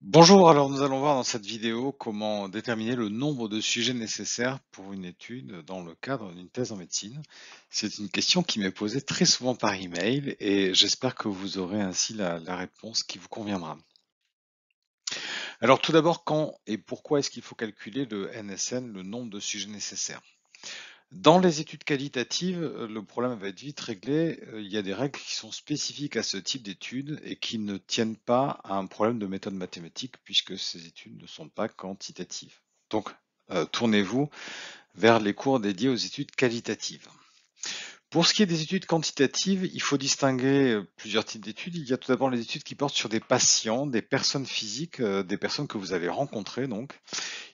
Bonjour, alors nous allons voir dans cette vidéo comment déterminer le nombre de sujets nécessaires pour une étude dans le cadre d'une thèse en médecine. C'est une question qui m'est posée très souvent par email et j'espère que vous aurez ainsi la, réponse qui vous conviendra. Alors tout d'abord, quand et pourquoi est-ce qu'il faut calculer le NSN, le nombre de sujets nécessaires dans les études qualitatives, euh, le problème va être vite réglé. Euh, il y a des règles qui sont spécifiques à ce type d'études et qui ne tiennent pas à un problème de méthode mathématique puisque ces études ne sont pas quantitatives. Donc, euh, tournez-vous vers les cours dédiés aux études qualitatives. Pour ce qui est des études quantitatives, il faut distinguer plusieurs types d'études. Il y a tout d'abord les études qui portent sur des patients, des personnes physiques, des personnes que vous avez rencontrées donc.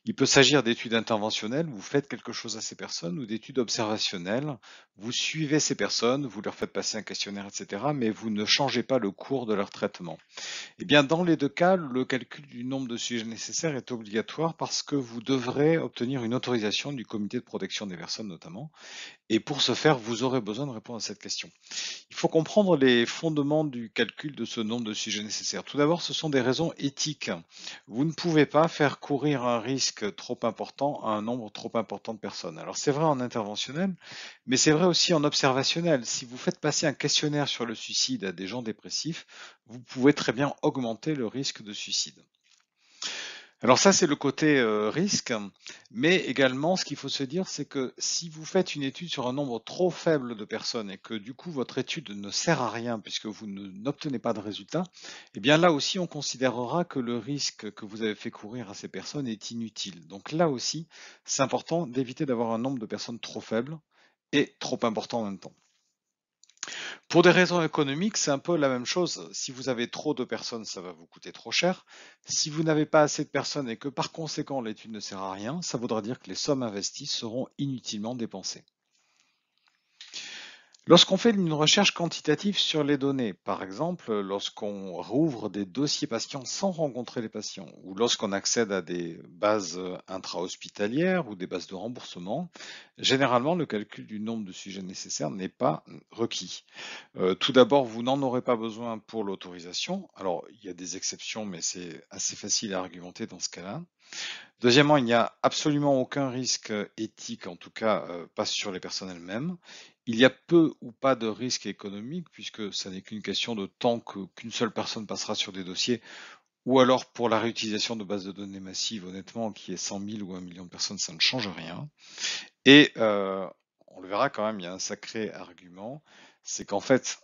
Il peut s'agir d'études interventionnelles, vous faites quelque chose à ces personnes, ou d'études observationnelles, vous suivez ces personnes, vous leur faites passer un questionnaire, etc., mais vous ne changez pas le cours de leur traitement. Eh bien, dans les deux cas, le calcul du nombre de sujets nécessaires est obligatoire parce que vous devrez obtenir une autorisation du comité de protection des personnes, notamment, et pour ce faire, vous aurez besoin de répondre à cette question. Il faut comprendre les fondements du calcul de ce nombre de sujets nécessaires. Tout d'abord, ce sont des raisons éthiques. Vous ne pouvez pas faire courir un risque trop important à un nombre trop important de personnes. Alors c'est vrai en interventionnel, mais c'est vrai aussi en observationnel. Si vous faites passer un questionnaire sur le suicide à des gens dépressifs, vous pouvez très bien augmenter le risque de suicide. Alors ça, c'est le côté euh, risque, mais également, ce qu'il faut se dire, c'est que si vous faites une étude sur un nombre trop faible de personnes et que du coup votre étude ne sert à rien puisque vous n'obtenez pas de résultats, eh bien là aussi, on considérera que le risque que vous avez fait courir à ces personnes est inutile. Donc là aussi, c'est important d'éviter d'avoir un nombre de personnes trop faible et trop important en même temps. Pour des raisons économiques, c'est un peu la même chose. Si vous avez trop de personnes, ça va vous coûter trop cher. Si vous n'avez pas assez de personnes et que par conséquent l'étude ne sert à rien, ça voudra dire que les sommes investies seront inutilement dépensées. Lorsqu'on fait une recherche quantitative sur les données, par exemple lorsqu'on rouvre des dossiers patients sans rencontrer les patients, ou lorsqu'on accède à des bases intra-hospitalières ou des bases de remboursement, généralement le calcul du nombre de sujets nécessaires n'est pas requis. Euh, tout d'abord, vous n'en aurez pas besoin pour l'autorisation. Alors, il y a des exceptions, mais c'est assez facile à argumenter dans ce cas-là. Deuxièmement, il n'y a absolument aucun risque éthique, en tout cas euh, pas sur les personnes elles-mêmes. Il y a peu ou pas de risque économique, puisque ça n'est qu'une question de temps qu'une seule personne passera sur des dossiers, ou alors pour la réutilisation de bases de données massives, honnêtement, qui est 100 000 ou 1 million de personnes, ça ne change rien. Et euh, on le verra quand même, il y a un sacré argument, c'est qu'en fait,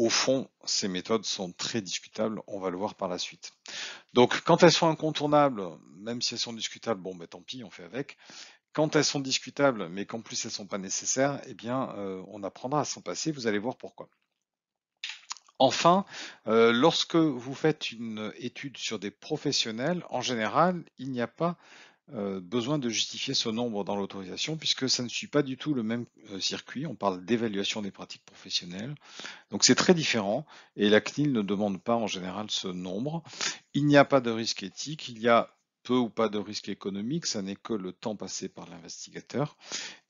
au fond, ces méthodes sont très discutables, on va le voir par la suite. Donc quand elles sont incontournables, même si elles sont discutables, bon ben tant pis, on fait avec. Quand elles sont discutables, mais qu'en plus elles ne sont pas nécessaires, eh bien euh, on apprendra à s'en passer, vous allez voir pourquoi. Enfin, euh, lorsque vous faites une étude sur des professionnels, en général, il n'y a pas euh, besoin de justifier ce nombre dans l'autorisation puisque ça ne suit pas du tout le même euh, circuit. On parle d'évaluation des pratiques professionnelles. Donc c'est très différent et la CNIL ne demande pas en général ce nombre. Il n'y a pas de risque éthique, il y a peu ou pas de risque économique, ça n'est que le temps passé par l'investigateur.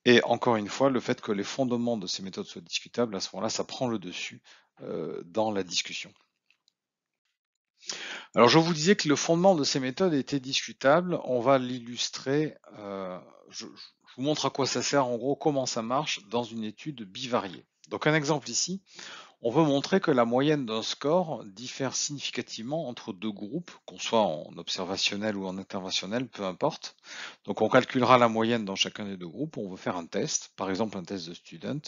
Et encore une fois, le fait que les fondements de ces méthodes soient discutables, à ce moment-là, ça prend le dessus euh, dans la discussion. Alors, je vous disais que le fondement de ces méthodes était discutable. On va l'illustrer. Euh, je, vous montre à quoi ça sert, en gros, comment ça marche dans une étude bivariée. Donc, un exemple ici. On veut montrer que la moyenne d'un score diffère significativement entre deux groupes, qu'on soit en observationnel ou en interventionnel, peu importe. Donc on calculera la moyenne dans chacun des deux groupes, on veut faire un test, par exemple un test de student,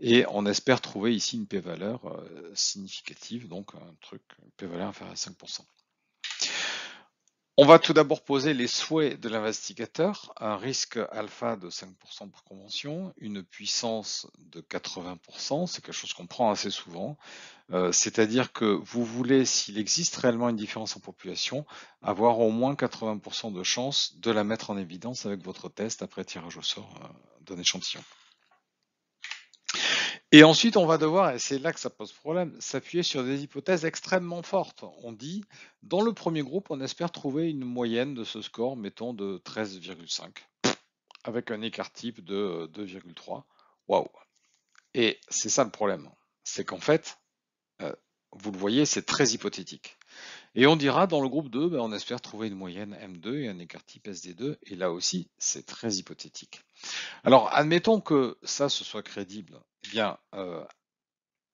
et on espère trouver ici une p-valeur euh, significative, donc un truc, p-valeur inférieur à 5%. On va tout d'abord poser les souhaits de l'investigateur, un risque alpha de 5% pour convention, une puissance de 80%, c'est quelque chose qu'on prend assez souvent, euh, c'est-à-dire que vous voulez, s'il existe réellement une différence en population, avoir au moins 80% de chance de la mettre en évidence avec votre test après tirage au sort euh, d'un échantillon. Et ensuite, on va devoir, et c'est là que ça pose problème, s'appuyer sur des hypothèses extrêmement fortes. On dit, dans le premier groupe, on espère trouver une moyenne de ce score, mettons, de 13,5, avec un écart type de 2,3. Euh, Waouh Et c'est ça le problème. C'est qu'en fait, euh, vous le voyez, c'est très hypothétique. Et on dira dans le groupe 2, ben, on espère trouver une moyenne M2 et un écart type SD2, et là aussi, c'est très hypothétique. Alors, admettons que ça, ce soit crédible. Eh bien, euh,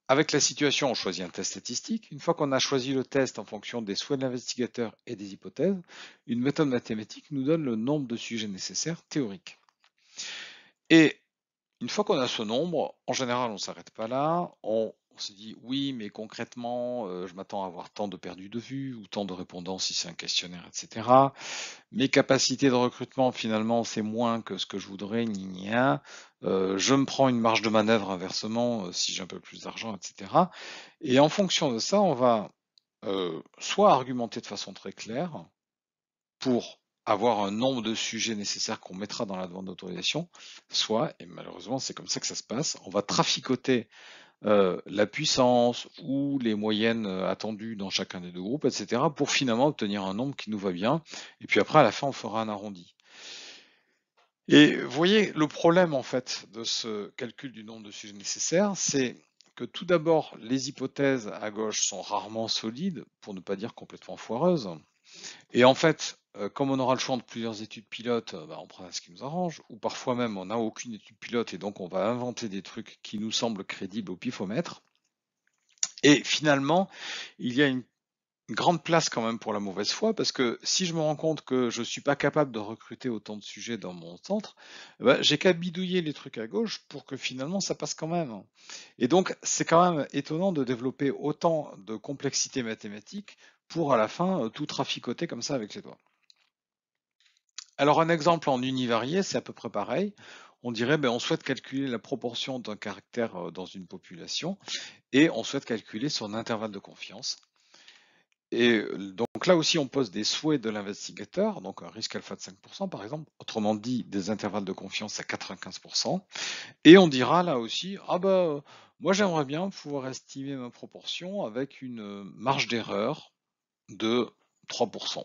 avec la situation, on choisit un test statistique. Une fois qu'on a choisi le test en fonction des souhaits de l'investigateur et des hypothèses, une méthode mathématique nous donne le nombre de sujets nécessaires théoriques. Et une fois qu'on a ce nombre, en général, on ne s'arrête pas là, on on dit oui, mais concrètement, euh, je m'attends à avoir tant de perdues de vue ou tant de répondants si c'est un questionnaire, etc. Mes capacités de recrutement, finalement, c'est moins que ce que je voudrais, ni, ni euh, je me prends une marge de manœuvre inversement euh, si j'ai un peu plus d'argent, etc. Et en fonction de ça, on va soit argumenter de façon très claire pour avoir un nombre de sujets nécessaires qu'on mettra dans la demande d'autorisation, soit, et malheureusement c'est comme ça que ça se passe, on va traficoter euh, la puissance ou les moyennes euh, attendues dans chacun des deux groupes, etc., pour finalement obtenir un nombre qui nous va bien. Et puis après, à la fin, on fera un arrondi. Et vous voyez, le problème en fait de ce calcul du nombre de sujets nécessaires, c'est que tout d'abord, les hypothèses à gauche sont rarement solides, pour ne pas dire complètement foireuses. Et en fait, euh, comme on aura le choix de plusieurs études pilotes, euh, bah, on prend ce qui nous arrange, ou parfois même on n'a aucune étude pilote et donc on va inventer des trucs qui nous semblent crédibles au pifomètre. Et finalement, il y a une grande place quand même pour la mauvaise foi, parce que si je me rends compte que je ne suis pas capable de recruter autant de sujets dans mon centre, eh ben, j'ai qu'à bidouiller les trucs à gauche pour que finalement ça passe quand même. Et donc c'est quand même étonnant de développer autant de complexité mathématique pour à la fin euh, tout traficoter comme ça avec les doigts. Alors un exemple en univarié, c'est à peu près pareil. On dirait, ben, on souhaite calculer la proportion d'un caractère euh, dans une population et on souhaite calculer son intervalle de confiance. Et euh, donc là aussi, on pose des souhaits de l'investigateur, donc un risque alpha de 5% par exemple, autrement dit des intervalles de confiance à 95%. Et on dira là aussi, ah ben moi j'aimerais bien pouvoir estimer ma proportion avec une marge d'erreur de 3%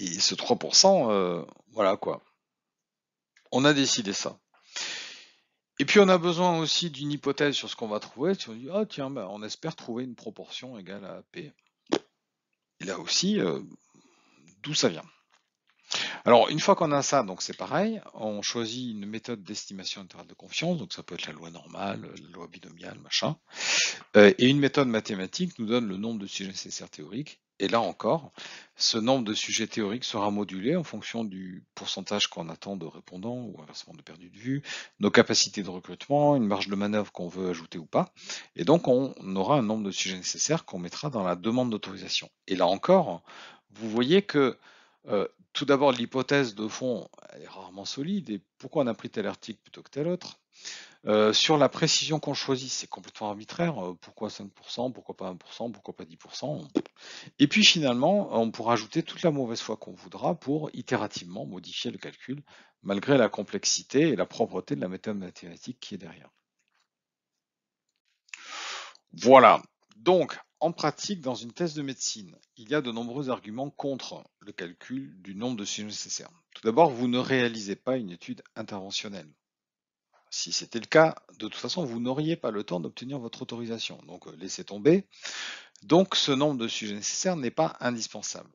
et ce 3%, euh, voilà quoi. On a décidé ça. Et puis on a besoin aussi d'une hypothèse sur ce qu'on va trouver. Si on dit, ah tiens, bah, on espère trouver une proportion égale à P. Et là aussi, euh, d'où ça vient alors, une fois qu'on a ça, donc c'est pareil, on choisit une méthode d'estimation d'intervalle de confiance, donc ça peut être la loi normale, la loi binomiale, machin, euh, et une méthode mathématique nous donne le nombre de sujets nécessaires théoriques, et là encore, ce nombre de sujets théoriques sera modulé en fonction du pourcentage qu'on attend de répondants ou inversement de perdu de vue, nos capacités de recrutement, une marge de manœuvre qu'on veut ajouter ou pas. Et donc, on aura un nombre de sujets nécessaires qu'on mettra dans la demande d'autorisation. Et là encore, vous voyez que euh, tout d'abord, l'hypothèse de fond est rarement solide. Et pourquoi on a pris tel article plutôt que tel autre euh, sur la précision qu'on choisit, c'est complètement arbitraire. Euh, pourquoi 5% Pourquoi pas 1% Pourquoi pas 10% Et puis finalement, on pourra ajouter toute la mauvaise foi qu'on voudra pour itérativement modifier le calcul, malgré la complexité et la propreté de la méthode mathématique qui est derrière. Voilà. Donc, en pratique, dans une thèse de médecine, il y a de nombreux arguments contre le calcul du nombre de sujets nécessaires. Tout d'abord, vous ne réalisez pas une étude interventionnelle. Si c'était le cas, de toute façon, vous n'auriez pas le temps d'obtenir votre autorisation. Donc, euh, laissez tomber. Donc, ce nombre de sujets nécessaires n'est pas indispensable.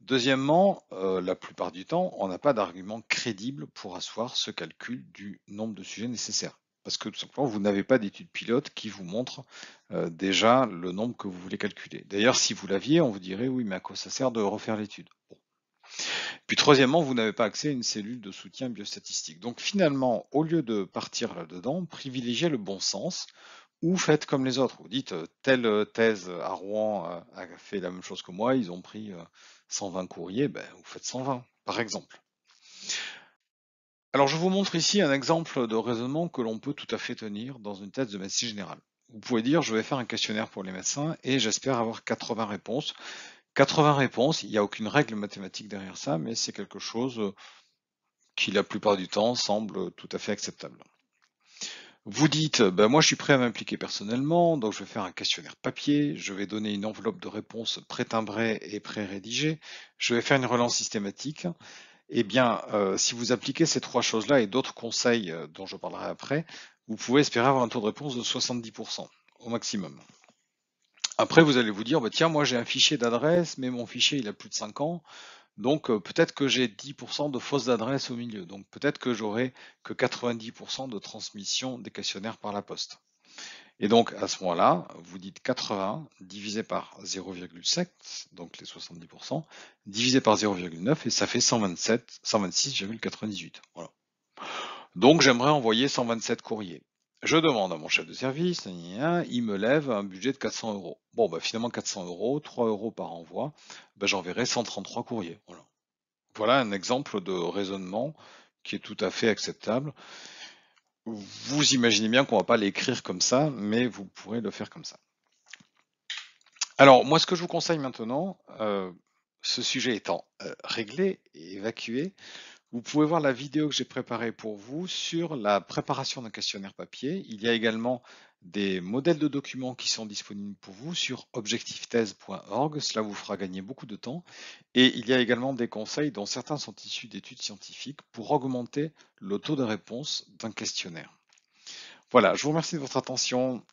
Deuxièmement, euh, la plupart du temps, on n'a pas d'argument crédible pour asseoir ce calcul du nombre de sujets nécessaires. Parce que tout simplement, vous n'avez pas d'étude pilote qui vous montre euh, déjà le nombre que vous voulez calculer. D'ailleurs, si vous l'aviez, on vous dirait oui, mais à quoi ça sert de refaire l'étude puis troisièmement, vous n'avez pas accès à une cellule de soutien biostatistique. Donc finalement, au lieu de partir là-dedans, privilégiez le bon sens ou faites comme les autres. Vous dites, euh, telle euh, thèse à Rouen euh, a fait la même chose que moi, ils ont pris 120 courriers, ben, vous faites 120, par exemple. Alors je vous montre ici un exemple de raisonnement que l'on peut tout à fait tenir dans une thèse de médecine générale. Vous pouvez dire, je vais faire un questionnaire pour les médecins et j'espère avoir 80 réponses. 80 réponses, il n'y a aucune règle mathématique derrière ça, mais c'est quelque chose euh, qui la plupart du temps semble tout à fait acceptable. Vous dites, ben moi je suis prêt à m'impliquer personnellement, donc je vais faire un questionnaire papier, je vais donner une enveloppe de réponses pré timbrée et pré rédigée je vais faire une relance systématique. Eh bien, euh, si vous appliquez ces trois choses-là et d'autres conseils euh, dont je parlerai après, vous pouvez espérer avoir un taux de réponse de 70% au maximum. Après, vous allez vous dire, bah, tiens, moi j'ai un fichier d'adresse, mais mon fichier il a plus de 5 ans, donc euh, peut-être que j'ai 10% de fausses adresses au milieu, donc peut-être que j'aurai que 90% de transmission des questionnaires par la poste. Et donc à ce moment-là, vous dites 80 divisé par 0,7, donc les 70%, divisé par 0,9 et ça fait 127, 126,98. Voilà. Donc j'aimerais envoyer 127 courriers. Je demande à mon chef de service, il me lève un budget de 400 euros. Bon, bah, finalement, 400 euros, 3 euros par envoi, bah, j'enverrai 133 courriers. Voilà. un exemple de raisonnement qui est tout à fait acceptable. Vous imaginez bien qu'on ne va pas l'écrire comme ça, mais vous pourrez le faire comme ça. Alors, moi, ce que je vous conseille maintenant, euh, ce sujet étant euh, réglé et évacué, vous pouvez voir la vidéo que j'ai préparée pour vous sur la préparation d'un questionnaire papier. Il y a également des modèles de documents qui sont disponibles pour vous sur objectifthèse.org. Cela vous fera gagner beaucoup de temps. Et il y a également des conseils dont certains sont issus d'études scientifiques pour augmenter le taux de réponse d'un questionnaire. Voilà, je vous remercie de votre attention